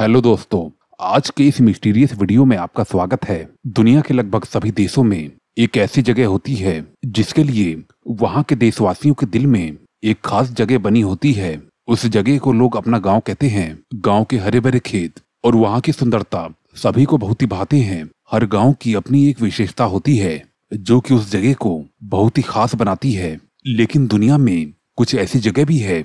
hello दोस्तों आज के इस मिस्टीरियस वीडियो में आपका स्वागत है दुनिया के लगभग सभी देशों में एक ऐसी जगह होती है जिसके लिए वहाँ के देशवासियों के दिल में एक खास जगह बनी होती है उस जगह को लोग अपना गांव कहते हैं गांव के हरे भरे खेत और वहाँ की सुंदरता सभी को बहुत ही भाते हैं हर गाँव की अपनी एक विशेषता होती है जो की उस जगह को बहुत ही खास बनाती है लेकिन दुनिया में कुछ ऐसी जगह भी है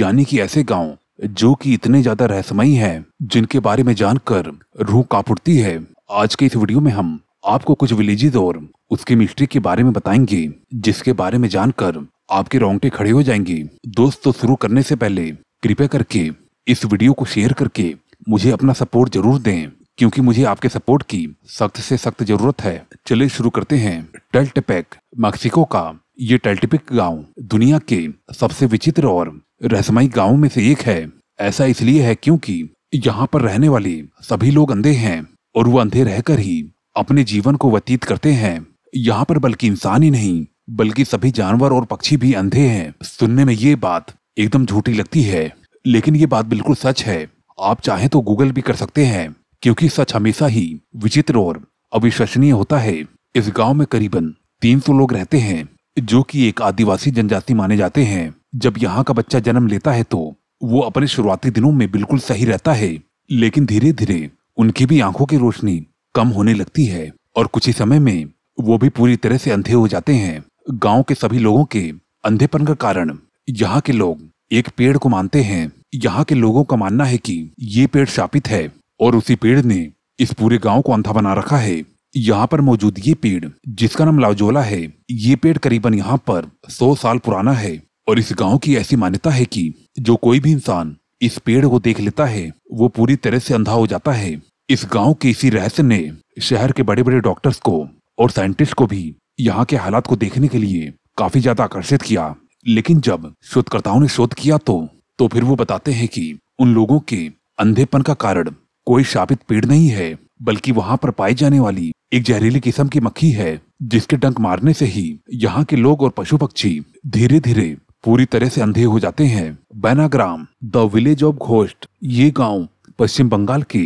यानी की ऐसे गाँव जो कि इतने ज्यादा रहस्यमयी हैं जिनके बारे में जानकर रूह कांप उठती है आज के इस वीडियो में हम आपको कुछ विलेजेस और उसकी मिस्ट्री के बारे में बताएंगे जिसके बारे में जानकर आपके रोंगटे खड़े हो जाएंगे दोस्तों शुरू करने से पहले कृपया करके इस वीडियो को शेयर करके मुझे अपना सपोर्ट जरूर दें क्योंकि मुझे आपके सपोर्ट की सख्त से सख्त जरूरत है चलिए शुरू करते हैं टेल्टेपेक मैक्सिको का ये टेल्टेपेक गांव दुनिया के सबसे विचित्र और रहसमाई गांव में से एक है ऐसा इसलिए है क्योंकि यहाँ पर रहने वाले सभी लोग अंधे हैं और वो अंधे रहकर ही अपने जीवन को व्यतीत करते हैं यहाँ पर बल्कि इंसान ही नहीं बल्कि सभी जानवर और पक्षी भी अंधे हैं सुनने में ये बात एकदम झूठी लगती है लेकिन ये बात बिल्कुल सच है आप चाहें तो गूगल भी कर सकते हैं क्योंकि सच हमेशा ही विचित्र और अविश्वसनीय होता है इस गांव में करीबन 300 लोग रहते हैं जो कि एक आदिवासी जनजाति माने जाते हैं जब यहाँ का बच्चा जन्म लेता है तो वो अपने शुरुआती दिनों में बिल्कुल सही रहता है लेकिन धीरे धीरे उनकी भी आंखों की रोशनी कम होने लगती है और कुछ ही समय में वो भी पूरी तरह से अंधे हो जाते हैं गांव के सभी लोगों के अंधेपन का कारण यहाँ के लोग एक पेड़ को मानते हैं यहाँ के लोगों का मानना है कि ये पेड़ शापित है और उसी पेड़ ने इस पूरे गांव को अंधा बना रखा है यहाँ पर मौजूद ये पेड़ जिसका नाम लाजोला है ये पेड़ करीबन यहाँ पर सौ साल पुराना है और इस गांव की ऐसी मान्यता है कि जो कोई भी इंसान इस पेड़ को देख लेता है वो पूरी तरह से अंधा हो जाता है इस गांव के इसी रहस्य ने शहर के बड़े बड़े डॉक्टर्स को और साइंटिस्ट को भी यहाँ के हालात को देखने के लिए काफी ज्यादा आकर्षित किया लेकिन जब शोधकर्ताओं ने शोध किया तो तो फिर वो बताते हैं कि उन लोगों के अंधेपन का कारण कोई शापित पेड़ नहीं है बल्कि वहाँ पर पाई जाने वाली एक जहरीली किस्म की मक्खी है जिसके डंक मारने से ही यहाँ के लोग और पशु पक्षी धीरे धीरे पूरी तरह से अंधे हो जाते हैं Bainagram the village of ghost ये गांव पश्चिम बंगाल के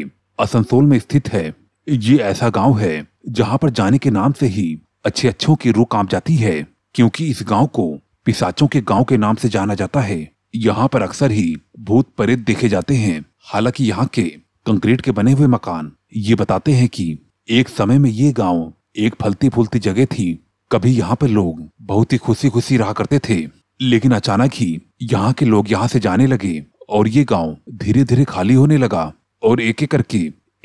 असनसोल में स्थित है ये ऐसा गांव है जहां पर जाने के नाम से ही अच्छे अच्छों की रूह कांप जाती है क्योंकि इस गांव को पिसाचों के गांव के नाम से जाना जाता है यहाँ पर अक्सर ही भूत प्रेत देखे जाते हैं हालांकि यहाँ के कंक्रीट के बने हुए मकान ये बताते हैं कि एक समय में ये गांव एक फलती फूलती जगह थी कभी यहाँ पर लोग बहुत ही खुशी खुशी रहा करते थे लेकिन अचानक ही यहाँ के लोग यहाँ से जाने लगे और ये गांव धीरे धीरे खाली होने लगा और एक एक करके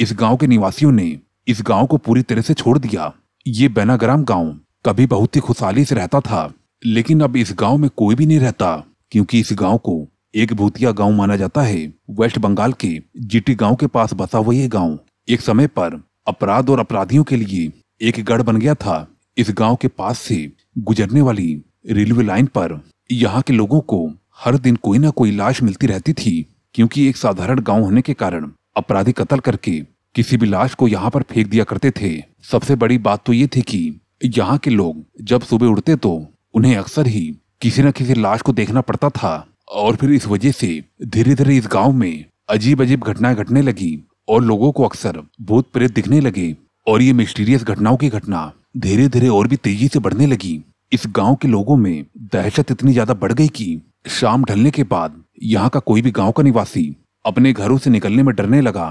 इस गांव के निवासियों ने इस गांव को पूरी तरह से छोड़ दिया ये बैनाग्राम गांव कभी बहुत ही खुशहाली से रहता था लेकिन अब इस गांव में कोई भी नहीं रहता क्योंकि इस गांव को एक भूतिया गांव माना जाता है वेस्ट बंगाल के जीटी गांव के पास बसा हुआ ये गांव एक समय पर अपराध और अपराधियों के लिए एक गढ़ बन गया था इस गांव के पास से गुजरने वाली रेलवे लाइन पर यहाँ के लोगों को हर दिन कोई ना कोई लाश मिलती रहती थी क्योंकि एक साधारण गांव होने के कारण अपराधी कत्ल करके किसी भी लाश को यहाँ पर फेंक दिया करते थे सबसे बड़ी बात तो ये थी कि यहाँ के लोग जब सुबह उठते तो उन्हें अक्सर ही किसी न किसी लाश को देखना पड़ता था और फिर इस वजह से धीरे धीरे इस गांव में अजीब अजीब घटनाएं घटने लगी और लोगों को अक्सर भूत प्रेत दिखने लगे और ये मिस्टीरियस घटनाओं की घटना धीरे धीरे और भी तेजी से बढ़ने लगी इस गांव के लोगों में दहशत इतनी ज्यादा बढ़ गई कि शाम ढलने के बाद यहाँ का कोई भी गांव का निवासी अपने घरों से निकलने में डरने लगा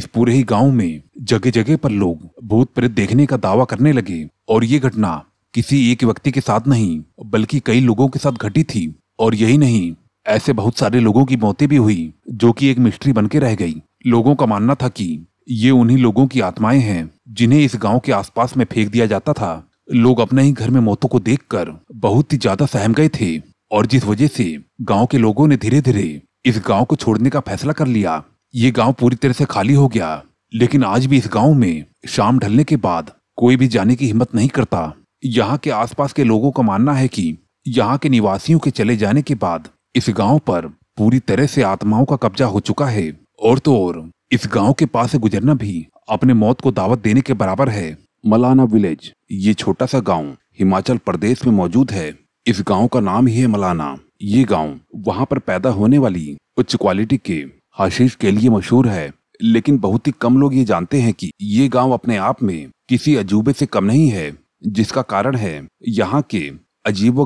इस पूरे ही गांव में जगह जगह पर लोग भूत प्रेत देखने का दावा करने लगे और ये घटना किसी एक व्यक्ति के साथ नहीं बल्कि कई लोगों के साथ घटी थी और यही नहीं ऐसे बहुत सारे लोगों की मौतें भी हुई जो कि एक मिस्ट्री बन के रह गई लोगों का मानना था कि ये उन्हीं लोगों की आत्माएं हैं जिन्हें इस गांव के आसपास में फेंक दिया जाता था लोग अपने ही घर में मौतों को देखकर बहुत ही ज्यादा सहम गए थे और जिस वजह से गांव के लोगों ने धीरे धीरे इस गांव को छोड़ने का फैसला कर लिया ये गांव पूरी तरह से खाली हो गया लेकिन आज भी इस गांव में शाम ढलने के बाद कोई भी जाने की हिम्मत नहीं करता यहाँ के आसपास के लोगों का मानना है कि यहाँ के निवासियों के चले जाने के बाद इस गांव पर पूरी तरह से आत्माओं का कब्जा हो चुका है और तो और इस गांव के पास से गुजरना भी अपने मौत को दावत देने के बराबर है मलाना विलेज ये छोटा सा गांव हिमाचल प्रदेश में मौजूद है इस गांव का नाम ही है मलाना ये गांव वहां पर पैदा होने वाली उच्च क्वालिटी के हाशिश के लिए मशहूर है लेकिन बहुत ही कम लोग ये जानते हैं कि ये गांव अपने आप में किसी अजूबे से कम नहीं है जिसका कारण है यहाँ के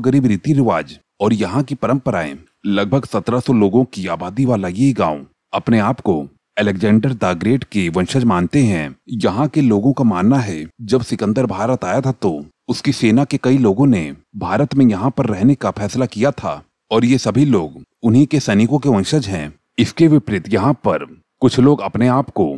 गरीब रीति रिवाज और यहाँ की परंपराएं लगभग 1700 लोगों की आबादी वाला ये गांव अपने आप को अलेक्जेंडर द ग्रेट के वंशज मानते हैं यहाँ के लोगों का मानना है जब सिकंदर भारत आया था तो उसकी सेना के कई लोगों ने भारत में यहाँ पर रहने का फैसला किया था और ये सभी लोग उन्हीं के सैनिकों के वंशज हैं इसके विपरीत यहाँ पर कुछ लोग अपने आप को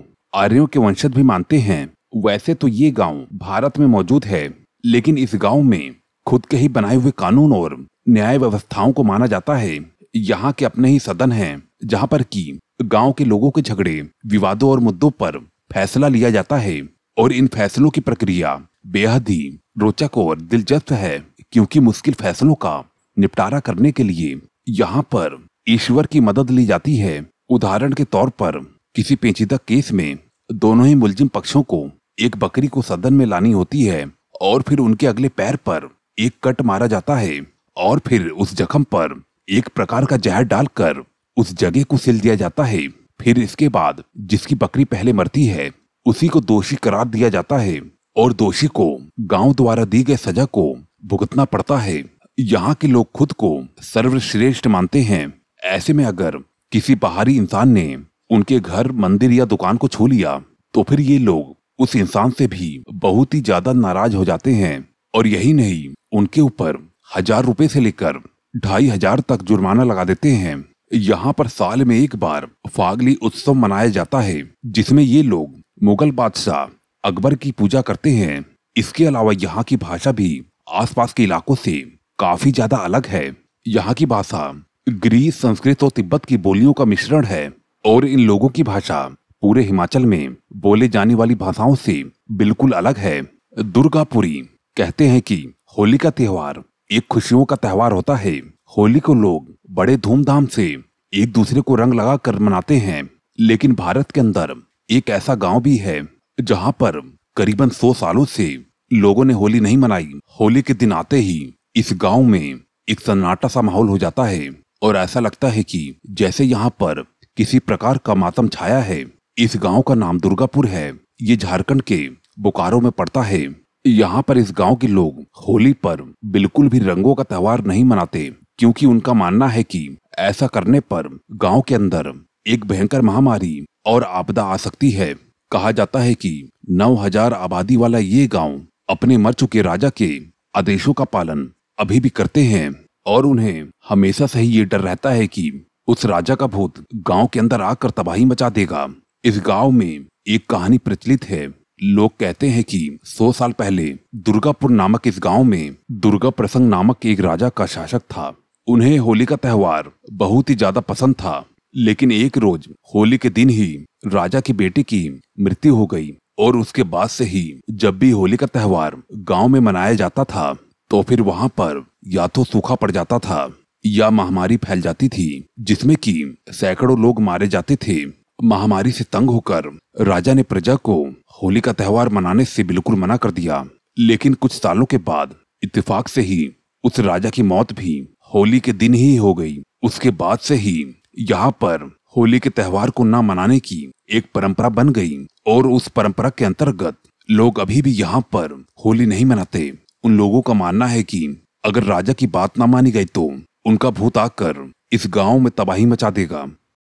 आर्यों के वंशज भी मानते हैं वैसे तो ये गांव भारत में मौजूद है लेकिन इस गांव में खुद के ही बनाए हुए कानून और न्याय व्यवस्थाओं को माना जाता है यहाँ के अपने ही सदन हैं जहाँ पर की गांव के लोगों के झगड़े विवादों और मुद्दों पर फैसला लिया जाता है और इन फैसलों की प्रक्रिया बेहद ही रोचक और दिलचस्प है क्योंकि मुश्किल फैसलों का निपटारा करने के लिए यहाँ पर ईश्वर की मदद ली जाती है उदाहरण के तौर पर किसी पेचीदा केस में दोनों ही मुलजिम पक्षों को एक बकरी को सदन में लानी होती है और फिर उनके अगले पैर पर एक कट मारा जाता है और फिर उस जख्म पर एक प्रकार का जहर डालकर उस जगह को सिल दिया जाता है फिर इसके बाद जिसकी बकरी पहले मरती है उसी को दोषी करार दिया जाता है और दोषी को गांव द्वारा दी गई सजा को भुगतना पड़ता है यहाँ के लोग खुद को सर्वश्रेष्ठ मानते हैं ऐसे में अगर किसी बाहरी इंसान ने उनके घर मंदिर या दुकान को छू लिया तो फिर ये लोग उस इंसान से भी बहुत ही ज्यादा नाराज हो जाते हैं और यही नहीं उनके ऊपर हजार रुपए से लेकर ढाई हजार तक जुर्माना लगा देते हैं यहाँ पर साल में एक बार फागली उत्सव मनाया जाता है जिसमें ये लोग मुगल बादशाह अकबर की पूजा करते हैं इसके अलावा यहाँ की भाषा भी आसपास के इलाकों से काफी ज्यादा अलग है यहाँ की भाषा ग्रीस संस्कृत और तिब्बत की बोलियों का मिश्रण है और इन लोगों की भाषा पूरे हिमाचल में बोले जाने वाली भाषाओं से बिल्कुल अलग है दुर्गापुरी कहते हैं कि होली का त्यौहार एक खुशियों का त्यौहार होता है होली को लोग बड़े धूमधाम से एक दूसरे को रंग लगा कर मनाते हैं लेकिन भारत के अंदर एक ऐसा गांव भी है जहां पर करीबन सौ सालों से लोगों ने होली नहीं मनाई होली के दिन आते ही इस गांव में एक सन्नाटा सा माहौल हो जाता है और ऐसा लगता है कि जैसे यहाँ पर किसी प्रकार का मातम छाया है इस गांव का नाम दुर्गापुर है ये झारखंड के बोकारो में पड़ता है यहाँ पर इस गांव के लोग होली पर बिल्कुल भी रंगों का त्यौहार नहीं मनाते क्योंकि उनका मानना है कि ऐसा करने पर गांव के अंदर एक भयंकर महामारी और आपदा आ सकती है कहा जाता है कि 9000 आबादी वाला ये गांव अपने मर चुके राजा के आदेशों का पालन अभी भी करते हैं और उन्हें हमेशा से ही ये डर रहता है कि उस राजा का भूत गांव के अंदर आकर तबाही मचा देगा इस गांव में एक कहानी प्रचलित है लोग कहते हैं कि 100 साल पहले दुर्गापुर नामक इस गांव में दुर्गा प्रसंग नामक एक राजा का शासक था उन्हें होली का त्यौहार बहुत ही ज्यादा पसंद था लेकिन एक रोज होली के दिन ही राजा की बेटी की मृत्यु हो गई और उसके बाद से ही जब भी होली का त्यौहार गांव में मनाया जाता था तो फिर वहां पर या तो सूखा पड़ जाता था या महामारी फैल जाती थी जिसमें कि सैकड़ों लोग मारे जाते थे महामारी से तंग होकर राजा ने प्रजा को होली का त्यौहार मनाने से बिल्कुल मना कर दिया लेकिन कुछ सालों के बाद इत्तेफाक से ही उस राजा की मौत भी होली के दिन ही हो गई उसके बाद से ही यहाँ पर होली के त्योहार को न मनाने की एक परंपरा बन गई और उस परंपरा के अंतर्गत लोग अभी भी यहाँ पर होली नहीं मनाते उन लोगों का मानना है कि अगर राजा की बात ना मानी गई तो उनका भूत आकर इस गांव में तबाही मचा देगा